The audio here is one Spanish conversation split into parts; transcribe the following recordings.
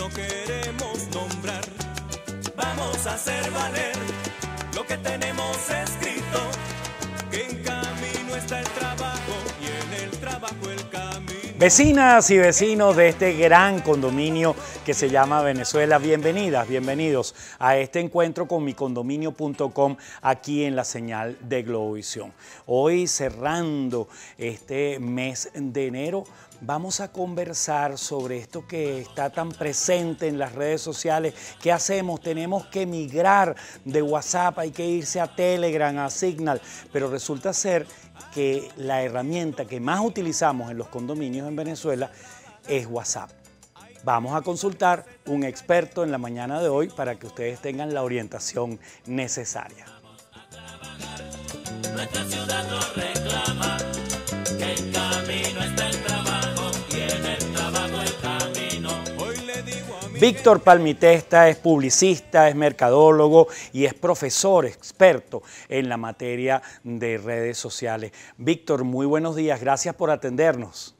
no queremos nombrar. Vamos a hacer valer lo que tenemos escrito, que en camino está el trabajo y en el trabajo el camino. Vecinas y vecinos de este gran condominio que se llama Venezuela, bienvenidas, bienvenidos a este encuentro con micondominio.com aquí en la señal de Globovisión. Hoy cerrando este mes de enero Vamos a conversar sobre esto que está tan presente en las redes sociales. ¿Qué hacemos? Tenemos que migrar de WhatsApp, hay que irse a Telegram, a Signal, pero resulta ser que la herramienta que más utilizamos en los condominios en Venezuela es WhatsApp. Vamos a consultar un experto en la mañana de hoy para que ustedes tengan la orientación necesaria. reclama camino Víctor Palmitesta es publicista, es mercadólogo y es profesor experto en la materia de redes sociales. Víctor, muy buenos días, gracias por atendernos.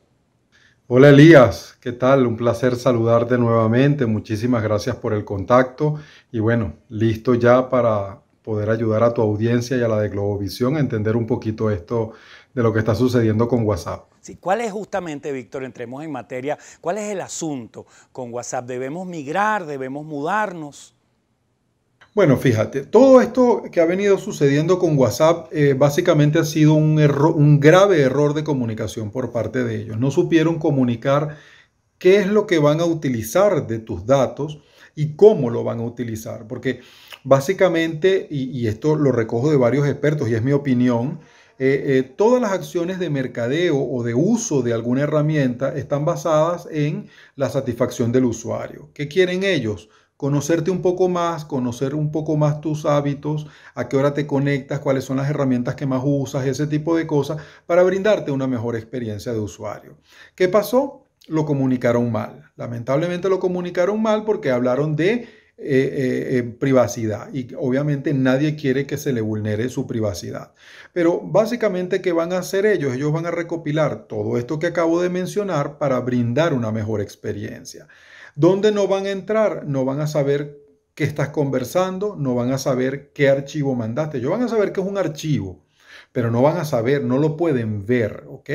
Hola Elías, ¿qué tal? Un placer saludarte nuevamente, muchísimas gracias por el contacto y bueno, listo ya para poder ayudar a tu audiencia y a la de Globovisión a entender un poquito esto de lo que está sucediendo con WhatsApp. Sí, ¿cuál es justamente, Víctor, entremos en materia, cuál es el asunto con WhatsApp? ¿Debemos migrar? ¿Debemos mudarnos? Bueno, fíjate, todo esto que ha venido sucediendo con WhatsApp eh, básicamente ha sido un, error, un grave error de comunicación por parte de ellos. No supieron comunicar qué es lo que van a utilizar de tus datos y cómo lo van a utilizar, porque Básicamente, y, esto lo recojo de varios expertos y es mi opinión, eh, eh, todas las acciones de mercadeo o de uso de alguna herramienta están basadas en la satisfacción del usuario. ¿Qué quieren ellos? Conocerte un poco más, conocer un poco más tus hábitos, a qué hora te conectas, cuáles son las herramientas que más usas, ese tipo de cosas, para brindarte una mejor experiencia de usuario. ¿Qué pasó? Lo comunicaron mal. Lamentablemente lo comunicaron mal porque hablaron de eh, eh, privacidad y obviamente nadie quiere que se le vulnere su privacidad. Pero básicamente, ¿qué van a hacer ellos? Ellos van a recopilar todo esto que acabo de mencionar para brindar una mejor experiencia. ¿Dónde no van a entrar? No van a saber qué estás conversando, no van a saber qué archivo mandaste. Ellos van a saber que es un archivo, pero no van a saber, no lo pueden ver, ¿ok?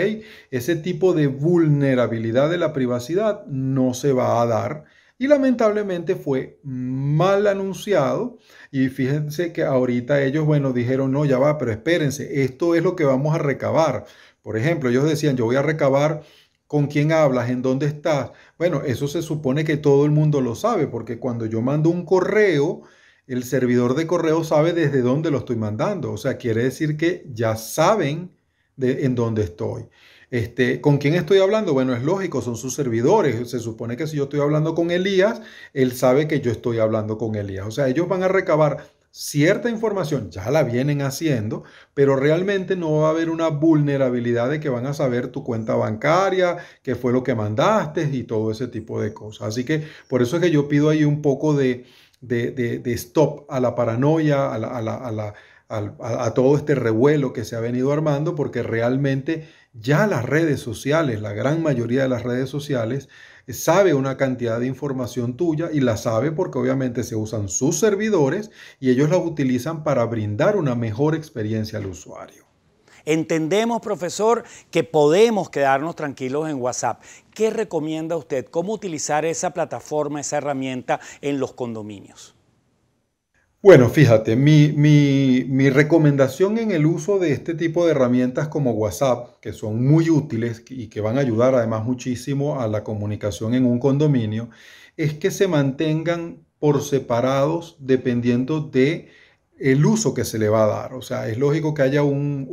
Ese tipo de vulnerabilidad de la privacidad no se va a dar y lamentablemente fue mal anunciado. Y fíjense que ahorita ellos, bueno, dijeron, no, ya va, pero espérense, esto es lo que vamos a recabar. Por ejemplo, ellos decían, yo voy a recabar con quién hablas, en dónde estás. Bueno, eso se supone que todo el mundo lo sabe, porque cuando yo mando un correo, el servidor de correo sabe desde dónde lo estoy mandando. O sea, quiere decir que ya saben de, en dónde estoy. Este, ¿Con quién estoy hablando? Bueno, es lógico, son sus servidores. Se supone que si yo estoy hablando con Elías, él sabe que yo estoy hablando con Elías. O sea, ellos van a recabar cierta información, ya la vienen haciendo, pero realmente no va a haber una vulnerabilidad de que van a saber tu cuenta bancaria, qué fue lo que mandaste y todo ese tipo de cosas. Así que por eso es que yo pido ahí un poco de, de, stop a la paranoia, a todo este revuelo que se ha venido armando, porque realmente ya las redes sociales, la gran mayoría de las redes sociales, eh, sabe una cantidad de información tuya y la sabe porque obviamente se usan sus servidores y ellos la utilizan para brindar una mejor experiencia al usuario. Entendemos, profesor, que podemos quedarnos tranquilos en WhatsApp. ¿Qué recomienda usted? ¿Cómo utilizar esa plataforma, esa herramienta en los condominios? Bueno, fíjate, mi, mi, mi, recomendación en el uso de este tipo de herramientas como WhatsApp, que son muy útiles y que van a ayudar además muchísimo a la comunicación en un condominio, es que se mantengan por separados dependiendo de el uso que se le va a dar. O sea, es lógico que haya un,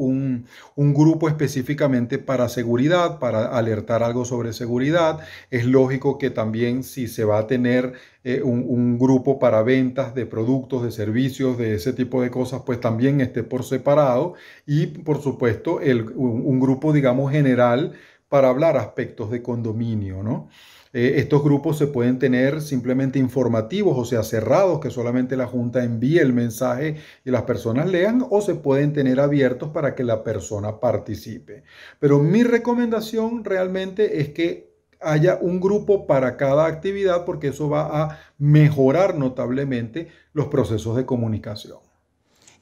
grupo específicamente para seguridad, para alertar algo sobre seguridad. Es lógico que también si se va a tener eh, un, grupo para ventas de productos, de servicios, de ese tipo de cosas, pues también esté por separado. Y por supuesto, un, grupo, digamos, general para hablar aspectos de condominio, eh, estos grupos se pueden tener simplemente informativos, o sea, cerrados, que solamente la Junta envíe el mensaje y las personas lean, o se pueden tener abiertos para que la persona participe. Pero mi recomendación realmente es que haya un grupo para cada actividad porque eso va a mejorar notablemente los procesos de comunicación.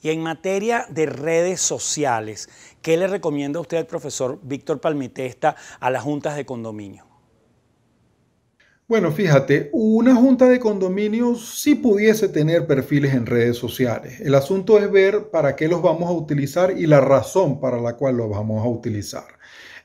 Y en materia de redes sociales, ¿qué le recomienda a usted, profesor Víctor Palmitesta, a las juntas de condominio? Bueno, fíjate, una junta de condominios sí pudiese tener perfiles en redes sociales. El asunto es ver para qué los vamos a utilizar y la razón para la cual los vamos a utilizar.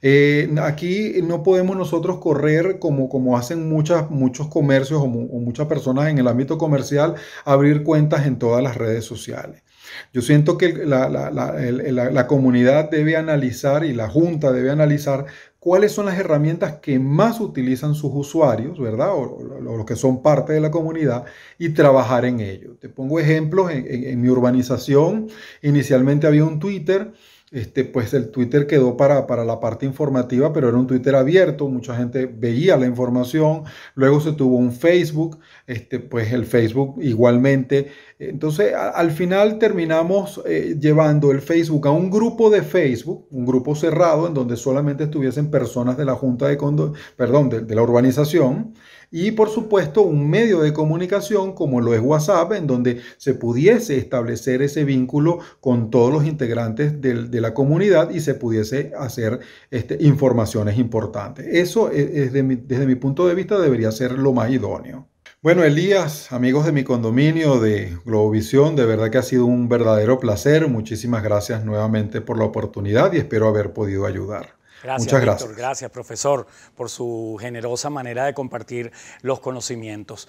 Eh, aquí no podemos nosotros correr como, como hacen muchos comercios o, muchas personas en el ámbito comercial, abrir cuentas en todas las redes sociales. Yo siento que la, comunidad debe analizar y la junta debe analizar cuáles son las herramientas que más utilizan sus usuarios, ¿verdad? O, los que son parte de la comunidad y trabajar en ello. Te pongo ejemplos. en mi urbanización inicialmente había un Twitter este, pues el Twitter quedó para, para la parte informativa, pero era un Twitter abierto, mucha gente veía la información, luego se tuvo un Facebook, este, pues el Facebook igualmente. Entonces, al final terminamos eh, llevando el Facebook a un grupo de Facebook, un grupo cerrado en donde solamente estuviesen personas de la Junta de Condo, perdón, de la urbanización, y por supuesto un medio de comunicación como lo es WhatsApp, en donde se pudiese establecer ese vínculo con todos los integrantes de, la comunidad y se pudiese hacer este, informaciones importantes. Eso eh, desde mi punto de vista debería ser lo más idóneo. Bueno, Elías, amigos de mi condominio de Globovisión, de verdad que ha sido un verdadero placer. Muchísimas gracias nuevamente por la oportunidad y espero haber podido ayudar. Gracias, Muchas gracias. gracias, profesor, por su generosa manera de compartir los conocimientos.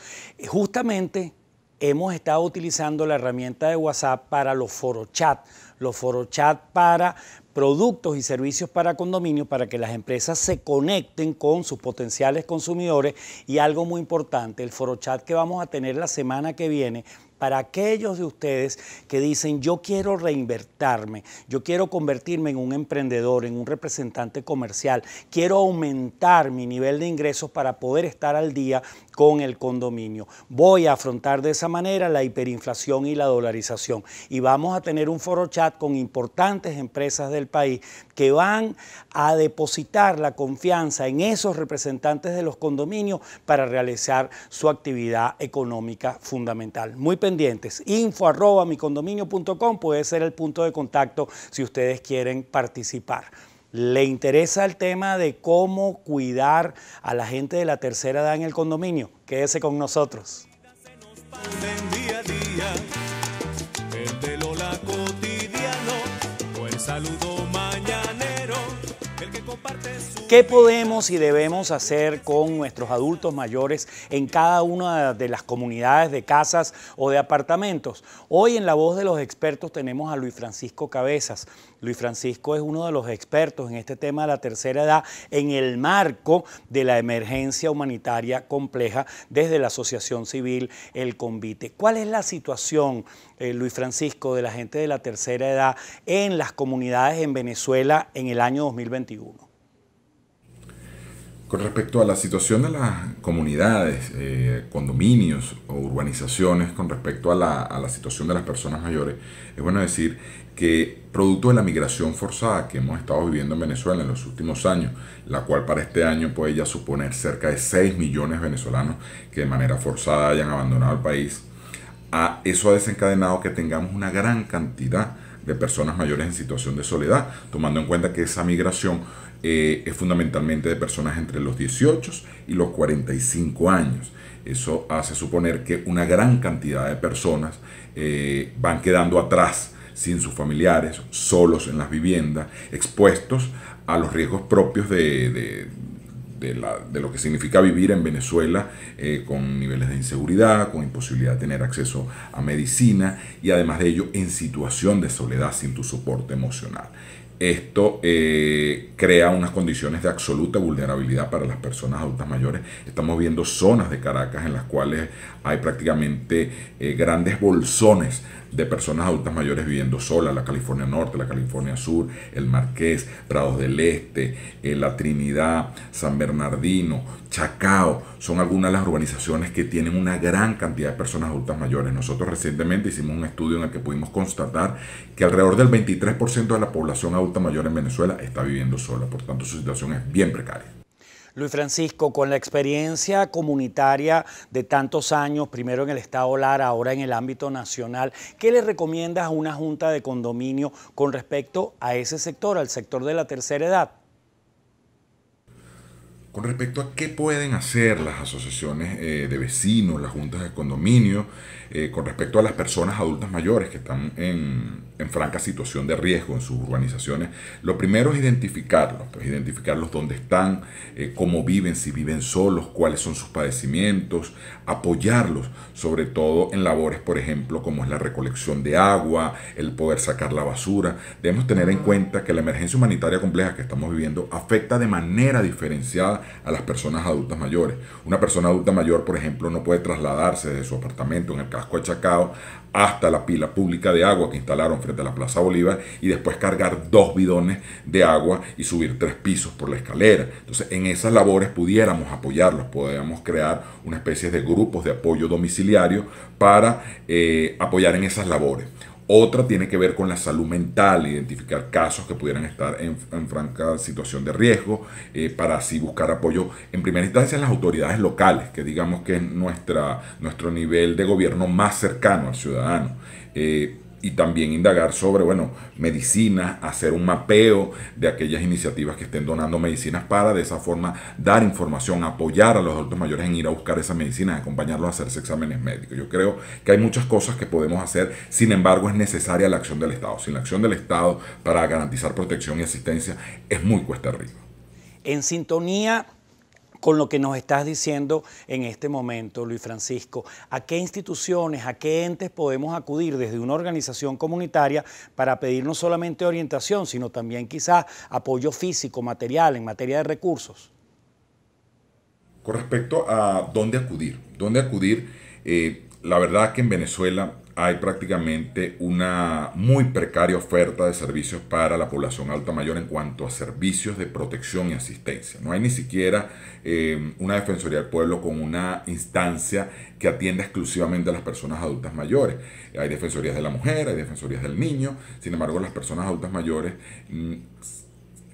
Justamente hemos estado utilizando la herramienta de WhatsApp para los chat, los chat para productos y servicios para condominios para que las empresas se conecten con sus potenciales consumidores y algo muy importante, el foro chat que vamos a tener la semana que viene para aquellos de ustedes que dicen, yo quiero reinvertirme, yo quiero convertirme en un emprendedor, en un representante comercial, quiero aumentar mi nivel de ingresos para poder estar al día con el condominio. Voy a afrontar de esa manera la hiperinflación y la dolarización. Y vamos a tener un foro chat con importantes empresas del país que van a depositar la confianza en esos representantes de los condominios para realizar su actividad económica fundamental. Muy pendientes. Info arroba puede ser el punto de contacto si ustedes quieren participar. ¿Le interesa el tema de cómo cuidar a la gente de la tercera edad en el condominio? Quédese con nosotros. ¿Qué podemos y debemos hacer con nuestros adultos mayores en cada una de las comunidades de casas o de apartamentos? Hoy en la voz de los expertos tenemos a Luis Francisco Cabezas. Luis Francisco es uno de los expertos en este tema de la tercera edad en el marco de la emergencia humanitaria compleja desde la Asociación Civil El Convite. ¿Cuál es la situación, eh, Luis Francisco, de la gente de la tercera edad en las comunidades en Venezuela en el año 2021? Con respecto a la situación de las comunidades, eh, condominios o urbanizaciones, con respecto a la, situación de las personas mayores, es bueno decir que producto de la migración forzada que hemos estado viviendo en Venezuela en los últimos años, la cual para este año puede ya suponer cerca de 6 millones de venezolanos que de manera forzada hayan abandonado el país, a, eso ha desencadenado que tengamos una gran cantidad de personas mayores en situación de soledad, tomando en cuenta que esa migración eh, es fundamentalmente de personas entre los 18 y los 45 años. Eso hace suponer que una gran cantidad de personas eh, van quedando atrás sin sus familiares, solos en las viviendas, expuestos a los riesgos propios de, de, lo que significa vivir en Venezuela eh, con niveles de inseguridad, con imposibilidad de tener acceso a medicina y además de ello en situación de soledad sin tu soporte emocional. Esto eh, crea unas condiciones de absoluta vulnerabilidad para las personas adultas mayores. Estamos viendo zonas de Caracas en las cuales hay prácticamente eh, grandes bolsones de personas adultas mayores viviendo solas, la California Norte, la California Sur, el Marqués, Prados del Este, eh, la Trinidad, San Bernardino, Chacao, son algunas de las urbanizaciones que tienen una gran cantidad de personas adultas mayores. Nosotros recientemente hicimos un estudio en el que pudimos constatar que alrededor del 23% de la población adulta mayor en Venezuela está viviendo sola, por tanto su situación es bien precaria. Luis Francisco, con la experiencia comunitaria de tantos años, primero en el Estado Lara, ahora en el ámbito nacional, ¿qué le recomiendas a una junta de condominio con respecto a ese sector, al sector de la tercera edad? Con respecto a qué pueden hacer las asociaciones eh, de vecinos, las juntas de condominio, eh, con respecto a las personas adultas mayores que están en, franca situación de riesgo en sus urbanizaciones, lo primero es identificarlos, pues, identificarlos dónde están, eh, cómo viven, si viven solos, cuáles son sus padecimientos, apoyarlos, sobre todo en labores, por ejemplo, como es la recolección de agua, el poder sacar la basura. Debemos tener en cuenta que la emergencia humanitaria compleja que estamos viviendo afecta de manera diferenciada a las personas adultas mayores. Una persona adulta mayor, por ejemplo, no puede trasladarse de su apartamento en el hasta la pila pública de agua que instalaron frente a la Plaza Bolívar y después cargar dos bidones de agua y subir tres pisos por la escalera. Entonces, en esas labores pudiéramos apoyarlos, podíamos crear una especie de grupos de apoyo domiciliario para eh, apoyar en esas labores. Otra tiene que ver con la salud mental, identificar casos que pudieran estar en, franca situación de riesgo eh, para así buscar apoyo en primera instancia en las autoridades locales, que digamos que es nuestra, nuestro nivel de gobierno más cercano al ciudadano. Eh, y también indagar sobre, bueno, medicinas, hacer un mapeo de aquellas iniciativas que estén donando medicinas para de esa forma dar información, apoyar a los adultos mayores en ir a buscar esas medicinas, acompañarlos a hacerse exámenes médicos. Yo creo que hay muchas cosas que podemos hacer, sin embargo es necesaria la acción del Estado. Sin la acción del Estado para garantizar protección y asistencia es muy cuesta arriba. En sintonía con lo que nos estás diciendo en este momento, Luis Francisco. ¿A qué instituciones, a qué entes podemos acudir desde una organización comunitaria para pedir no solamente orientación, sino también quizás apoyo físico, material, en materia de recursos? Con respecto a dónde acudir, dónde acudir, eh, la verdad que en Venezuela hay prácticamente una muy precaria oferta de servicios para la población alta mayor en cuanto a servicios de protección y asistencia. No hay ni siquiera eh, una Defensoría del Pueblo con una instancia que atienda exclusivamente a las personas adultas mayores. Hay defensorías de la mujer, hay defensorías del niño, sin embargo las personas adultas mayores... Mm,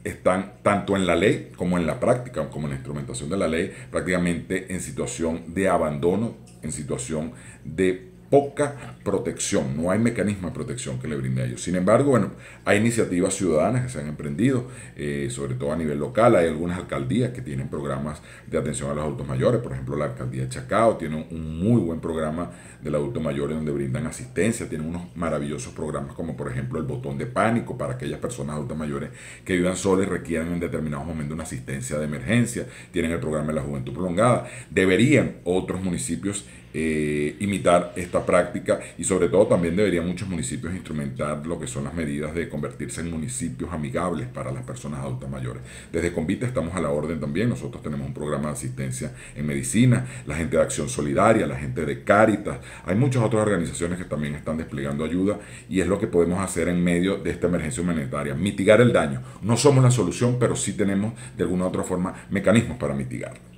están tanto en la ley como en la práctica, como en la instrumentación de la ley, prácticamente en situación de abandono, en situación de poca protección, no hay mecanismo de protección que le brinde a ellos. Sin embargo, bueno, hay iniciativas ciudadanas que se han emprendido, eh, sobre todo a nivel local, hay algunas alcaldías que tienen programas de atención a los adultos mayores, por ejemplo, la alcaldía de Chacao tiene un muy buen programa del adulto mayor en donde brindan asistencia, tienen unos maravillosos programas como por ejemplo el botón de pánico para aquellas personas adultas mayores que vivan solas y requieren en determinados momentos una asistencia de emergencia, tienen el programa de la juventud prolongada. Deberían otros municipios eh, imitar esta práctica y sobre todo también deberían muchos municipios instrumentar lo que son las medidas de convertirse en municipios amigables para las personas adultas mayores. Desde Convite estamos a la orden también, nosotros tenemos un programa de asistencia en medicina, la gente de Acción Solidaria, la gente de Cáritas, hay muchas otras organizaciones que también están desplegando ayuda y es lo que podemos hacer en medio de esta emergencia humanitaria, mitigar el daño. No somos la solución, pero sí tenemos de alguna u otra forma mecanismos para mitigarlo.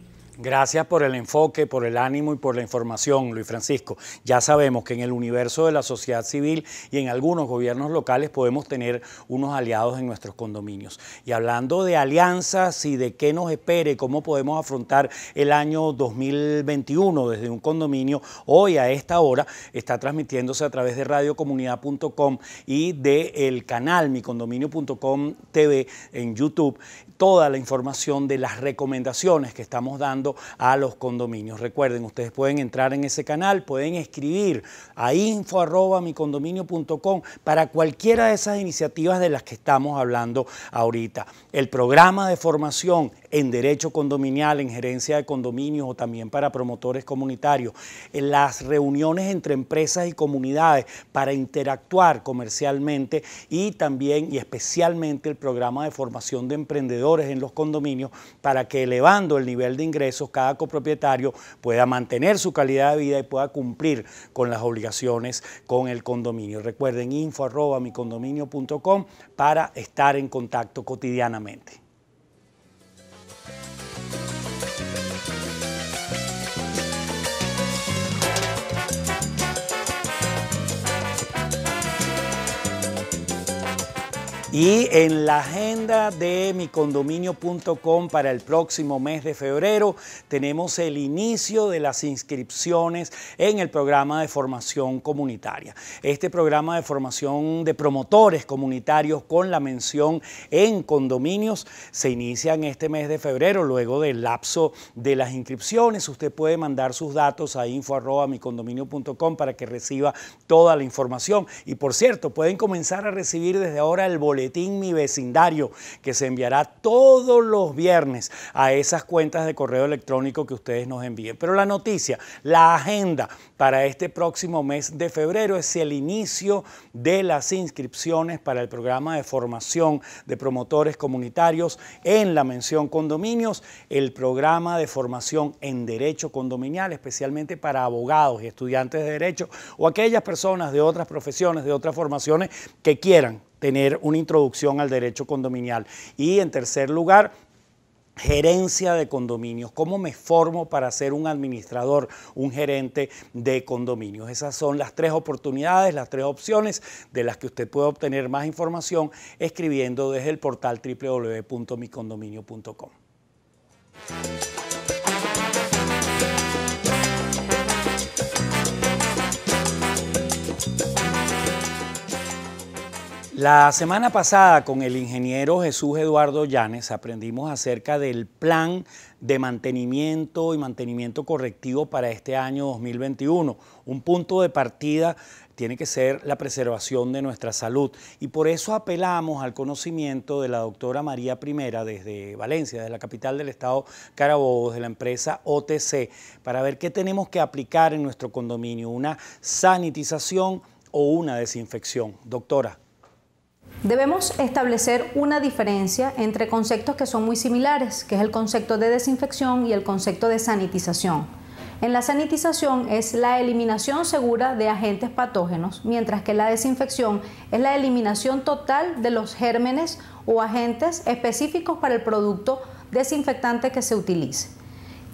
Gracias por el enfoque, por el ánimo y por la información, Luis Francisco. Ya sabemos que en el universo de la sociedad civil y en algunos gobiernos locales podemos tener unos aliados en nuestros condominios. Y hablando de alianzas y de qué nos espere, cómo podemos afrontar el año 2021 desde un condominio, hoy a esta hora está transmitiéndose a través de radiocomunidad.com y del canal micondominio.com TV en YouTube toda la información de las recomendaciones que estamos dando a los condominios. Recuerden, ustedes pueden entrar en ese canal, pueden escribir a info.micondominio.com para cualquiera de esas iniciativas de las que estamos hablando ahorita. El programa de formación en derecho condominial, en gerencia de condominios o también para promotores comunitarios, en las reuniones entre empresas y comunidades para interactuar comercialmente y también y especialmente el programa de formación de emprendedores en los condominios para que elevando el nivel de ingresos cada copropietario pueda mantener su calidad de vida y pueda cumplir con las obligaciones con el condominio. Recuerden info arroba para estar en contacto cotidianamente. Y en la agenda de micondominio.com para el próximo mes de febrero tenemos el inicio de las inscripciones en el programa de formación comunitaria. Este programa de formación de promotores comunitarios con la mención en condominios se inicia en este mes de febrero, luego del lapso de las inscripciones. Usted puede mandar sus datos a info.micondominio.com para que reciba toda la información. Y por cierto, pueden comenzar a recibir desde ahora el boletín mi Vecindario que se enviará todos los viernes a esas cuentas de correo electrónico que ustedes nos envíen. Pero la noticia, la agenda para este próximo mes de febrero es el inicio de las inscripciones para el programa de formación de promotores comunitarios en la mención condominios, el programa de formación en derecho condominial, especialmente para abogados y estudiantes de derecho o aquellas personas de otras profesiones, de otras formaciones que quieran tener una introducción al derecho condominial. Y en tercer lugar, gerencia de condominios, cómo me formo para ser un administrador, un gerente de condominios. Esas son las tres oportunidades, las tres opciones de las que usted puede obtener más información escribiendo desde el portal www.micondominio.com. La semana pasada con el ingeniero Jesús Eduardo Llanes aprendimos acerca del plan de mantenimiento y mantenimiento correctivo para este año 2021. Un punto de partida tiene que ser la preservación de nuestra salud y por eso apelamos al conocimiento de la doctora María Primera desde Valencia, desde la capital del estado Carabobo, de la empresa OTC, para ver qué tenemos que aplicar en nuestro condominio, una sanitización o una desinfección. Doctora, Debemos establecer una diferencia entre conceptos que son muy similares, que es el concepto de desinfección y el concepto de sanitización. En la sanitización es la eliminación segura de agentes patógenos, mientras que la desinfección es la eliminación total de los gérmenes o agentes específicos para el producto desinfectante que se utilice.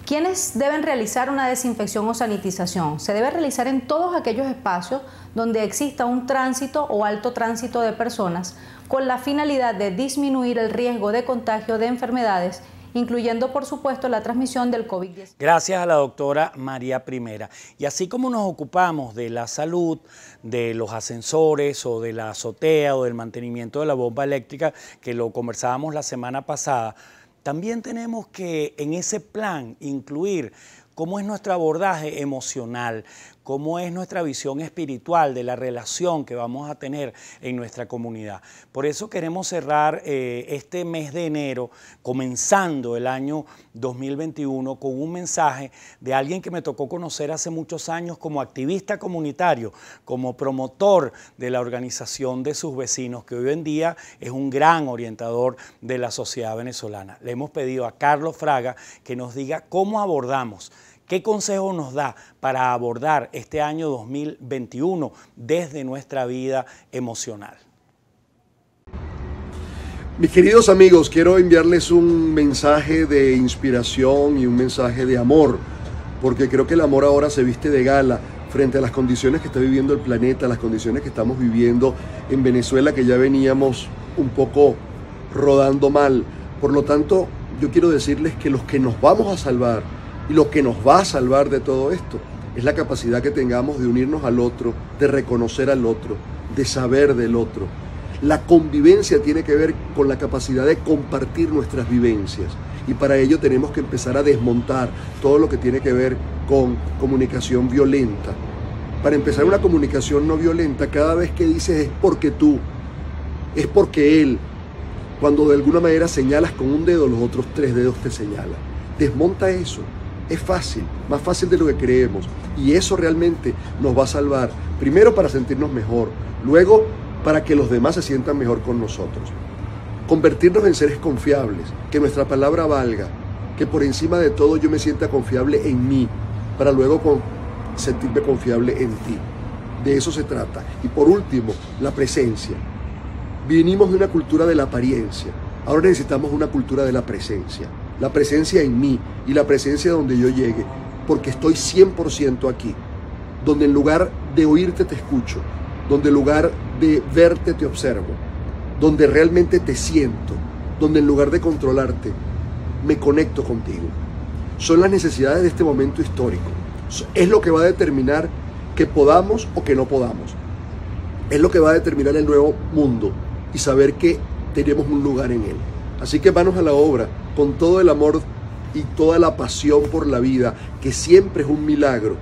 ¿Quiénes deben realizar una desinfección o sanitización? Se debe realizar en todos aquellos espacios donde exista un tránsito o alto tránsito de personas con la finalidad de disminuir el riesgo de contagio de enfermedades incluyendo por supuesto la transmisión del COVID-19. Gracias a la doctora María Primera. Y así como nos ocupamos de la salud, de los ascensores o de la azotea o del mantenimiento de la bomba eléctrica, que lo conversábamos la semana pasada, también tenemos que en ese plan incluir cómo es nuestro abordaje emocional, cómo es nuestra visión espiritual de la relación que vamos a tener en nuestra comunidad. Por eso queremos cerrar eh, este mes de enero, comenzando el año 2021, con un mensaje de alguien que me tocó conocer hace muchos años como activista comunitario, como promotor de la organización de sus vecinos, que hoy en día es un gran orientador de la sociedad venezolana. Le hemos pedido a Carlos Fraga que nos diga cómo abordamos ¿Qué consejo nos da para abordar este año 2021 desde nuestra vida emocional? Mis queridos amigos, quiero enviarles un mensaje de inspiración y un mensaje de amor, porque creo que el amor ahora se viste de gala frente a las condiciones que está viviendo el planeta, las condiciones que estamos viviendo en Venezuela, que ya veníamos un poco rodando mal. Por lo tanto, yo quiero decirles que los que nos vamos a salvar, y lo que nos va a salvar de todo esto es la capacidad que tengamos de unirnos al otro, de reconocer al otro, de saber del otro. La convivencia tiene que ver con la capacidad de compartir nuestras vivencias y para ello tenemos que empezar a desmontar todo lo que tiene que ver con comunicación violenta. Para empezar una comunicación no violenta, cada vez que dices es porque tú, es porque él, cuando de alguna manera señalas con un dedo, los otros tres dedos te señalan. Desmonta eso es fácil, más fácil de lo que creemos. Y eso realmente nos va a salvar, primero para sentirnos mejor, luego para que los demás se sientan mejor con nosotros. Convertirnos en seres confiables, que nuestra palabra valga, que por encima de todo yo me sienta confiable en mí, para luego sentirme confiable en ti. De eso se trata. Y por último, la presencia. Vinimos de una cultura de la apariencia, ahora necesitamos una cultura de la presencia la presencia en mí y la presencia donde yo llegue, porque estoy 100% aquí, donde en lugar de oírte te escucho, donde en lugar de verte te observo, donde realmente te siento, donde en lugar de controlarte me conecto contigo. Son las necesidades de este momento histórico. Es lo que va a determinar que podamos o que no podamos. Es lo que va a determinar el nuevo mundo y saber que tenemos un lugar en él. Así que manos a la obra con todo el amor y toda la pasión por la vida, que siempre es un milagro,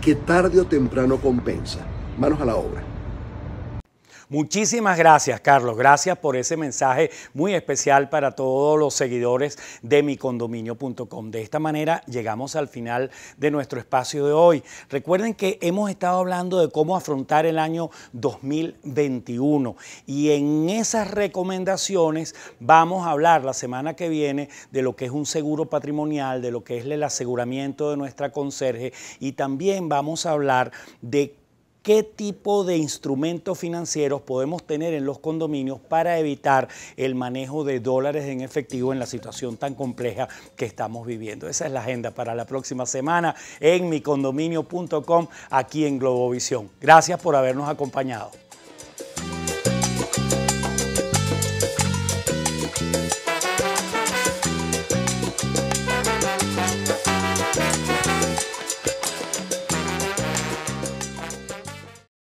que tarde o temprano compensa. Manos a la obra. Muchísimas gracias, Carlos. Gracias por ese mensaje muy especial para todos los seguidores de micondominio.com. De esta manera llegamos al final de nuestro espacio de hoy. Recuerden que hemos estado hablando de cómo afrontar el año 2021 y en esas recomendaciones vamos a hablar la semana que viene de lo que es un seguro patrimonial, de lo que es el aseguramiento de nuestra conserje y también vamos a hablar de qué tipo de instrumentos financieros podemos tener en los condominios para evitar el manejo de dólares en efectivo en la situación tan compleja que estamos viviendo. Esa es la agenda para la próxima semana en micondominio.com aquí en Globovisión. Gracias por habernos acompañado.